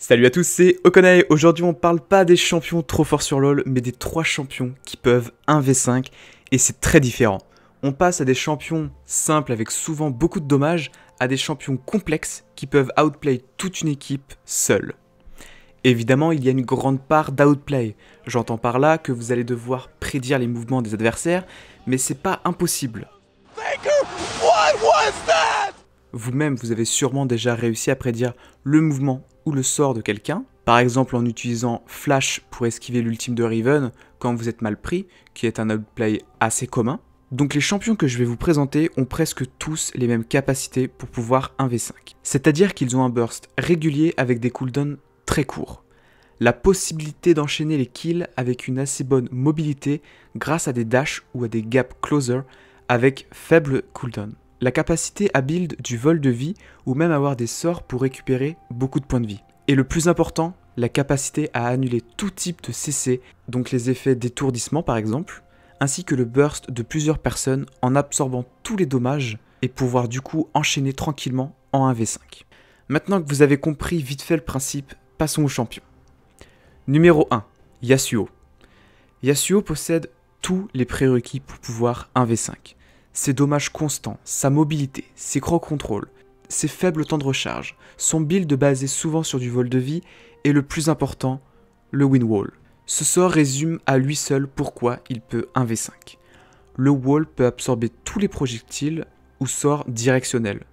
Salut à tous, c'est Okonae. Aujourd'hui, on parle pas des champions trop forts sur LoL, mais des trois champions qui peuvent 1v5 et c'est très différent. On passe à des champions simples avec souvent beaucoup de dommages à des champions complexes qui peuvent outplay toute une équipe seule. Évidemment, il y a une grande part d'outplay. J'entends par là que vous allez devoir prédire les mouvements des adversaires, mais c'est pas impossible. Vous-même, vous avez sûrement déjà réussi à prédire le mouvement le sort de quelqu'un, par exemple en utilisant Flash pour esquiver l'ultime de Riven quand vous êtes mal pris, qui est un outplay assez commun. Donc les champions que je vais vous présenter ont presque tous les mêmes capacités pour pouvoir 1v5. C'est-à-dire qu'ils ont un burst régulier avec des cooldowns très courts. La possibilité d'enchaîner les kills avec une assez bonne mobilité grâce à des dashs ou à des gaps closer avec faible cooldown. La capacité à build du vol de vie ou même avoir des sorts pour récupérer beaucoup de points de vie. Et le plus important, la capacité à annuler tout type de CC, donc les effets d'étourdissement par exemple, ainsi que le burst de plusieurs personnes en absorbant tous les dommages et pouvoir du coup enchaîner tranquillement en 1v5. Maintenant que vous avez compris vite fait le principe, passons au champion. Numéro 1, Yasuo. Yasuo possède tous les prérequis pour pouvoir 1v5. Ses dommages constants, sa mobilité, ses gros contrôles, ses faibles temps de recharge, son build basé souvent sur du vol de vie et le plus important, le win wall. Ce sort résume à lui seul pourquoi il peut 1v5. Le wall peut absorber tous les projectiles ou sorts directionnels.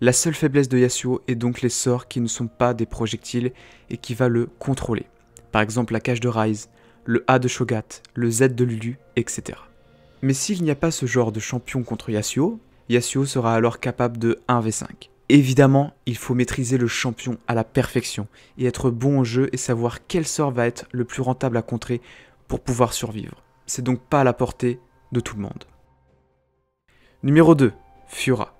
La seule faiblesse de Yasuo est donc les sorts qui ne sont pas des projectiles et qui va le contrôler. Par exemple la cage de Ryze, le A de Shogat, le Z de Lulu, etc. Mais s'il n'y a pas ce genre de champion contre Yasuo, Yasuo sera alors capable de 1v5. Évidemment, il faut maîtriser le champion à la perfection et être bon au jeu et savoir quel sort va être le plus rentable à contrer pour pouvoir survivre. C'est donc pas à la portée de tout le monde. Numéro 2, Fiora.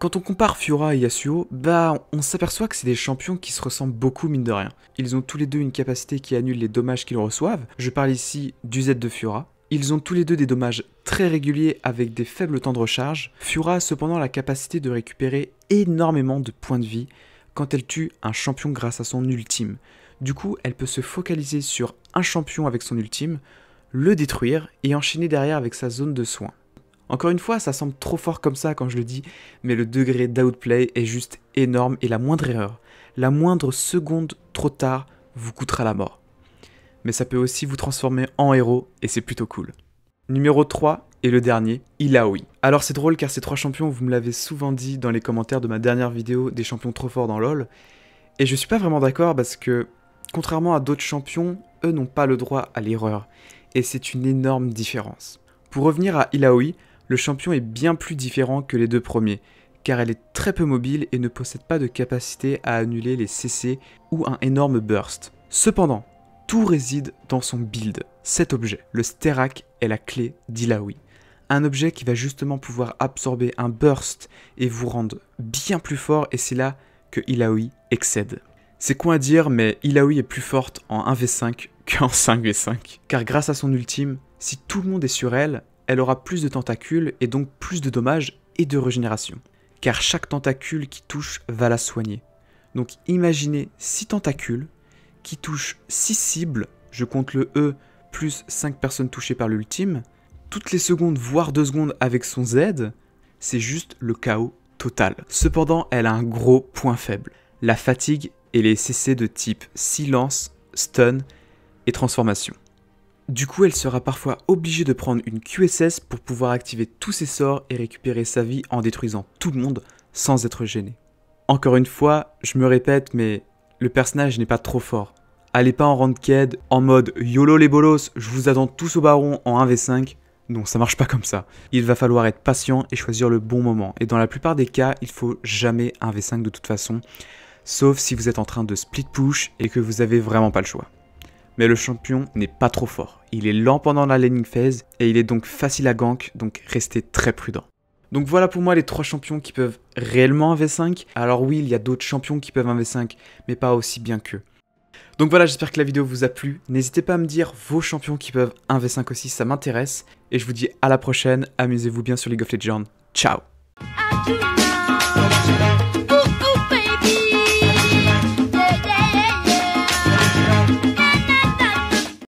Quand on compare Fiora et Yasuo, bah on s'aperçoit que c'est des champions qui se ressemblent beaucoup mine de rien. Ils ont tous les deux une capacité qui annule les dommages qu'ils reçoivent. Je parle ici du Z de Fiora, ils ont tous les deux des dommages très réguliers avec des faibles temps de recharge. Fura a cependant la capacité de récupérer énormément de points de vie quand elle tue un champion grâce à son ultime. Du coup, elle peut se focaliser sur un champion avec son ultime, le détruire et enchaîner derrière avec sa zone de soins. Encore une fois, ça semble trop fort comme ça quand je le dis, mais le degré d'outplay est juste énorme et la moindre erreur, la moindre seconde trop tard vous coûtera la mort mais ça peut aussi vous transformer en héros et c'est plutôt cool. Numéro 3 et le dernier, Ilaoi. Alors c'est drôle car ces trois champions, vous me l'avez souvent dit dans les commentaires de ma dernière vidéo des champions trop forts dans LoL, et je suis pas vraiment d'accord parce que, contrairement à d'autres champions, eux n'ont pas le droit à l'erreur, et c'est une énorme différence. Pour revenir à Ilaoi, le champion est bien plus différent que les deux premiers, car elle est très peu mobile et ne possède pas de capacité à annuler les CC ou un énorme burst. Cependant, tout réside dans son build. Cet objet, le Sterak, est la clé d'ilaoui Un objet qui va justement pouvoir absorber un burst et vous rendre bien plus fort, et c'est là que Ilaoi excède. C'est con à dire, mais Ilaoi est plus forte en 1v5 qu'en 5v5. Car grâce à son ultime, si tout le monde est sur elle, elle aura plus de tentacules et donc plus de dommages et de régénération. Car chaque tentacule qui touche va la soigner. Donc imaginez 6 tentacules qui touche 6 cibles, je compte le E plus 5 personnes touchées par l'ultime, toutes les secondes, voire 2 secondes avec son Z, c'est juste le chaos total. Cependant, elle a un gros point faible, la fatigue et les CC de type silence, stun et transformation. Du coup, elle sera parfois obligée de prendre une QSS pour pouvoir activer tous ses sorts et récupérer sa vie en détruisant tout le monde sans être gênée. Encore une fois, je me répète, mais le personnage n'est pas trop fort allez pas en ranked en mode YOLO les bolos, je vous attends tous au baron en 1v5. Non, ça marche pas comme ça. Il va falloir être patient et choisir le bon moment. Et dans la plupart des cas, il faut jamais 1v5 de toute façon, sauf si vous êtes en train de split push et que vous avez vraiment pas le choix. Mais le champion n'est pas trop fort. Il est lent pendant la laning phase et il est donc facile à gank, donc restez très prudent. Donc voilà pour moi les trois champions qui peuvent réellement 1v5. Alors oui, il y a d'autres champions qui peuvent 1v5, mais pas aussi bien qu'eux. Donc voilà, j'espère que la vidéo vous a plu. N'hésitez pas à me dire vos champions qui peuvent 1v5 aussi, ça m'intéresse. Et je vous dis à la prochaine, amusez-vous bien sur League of Legends. Ciao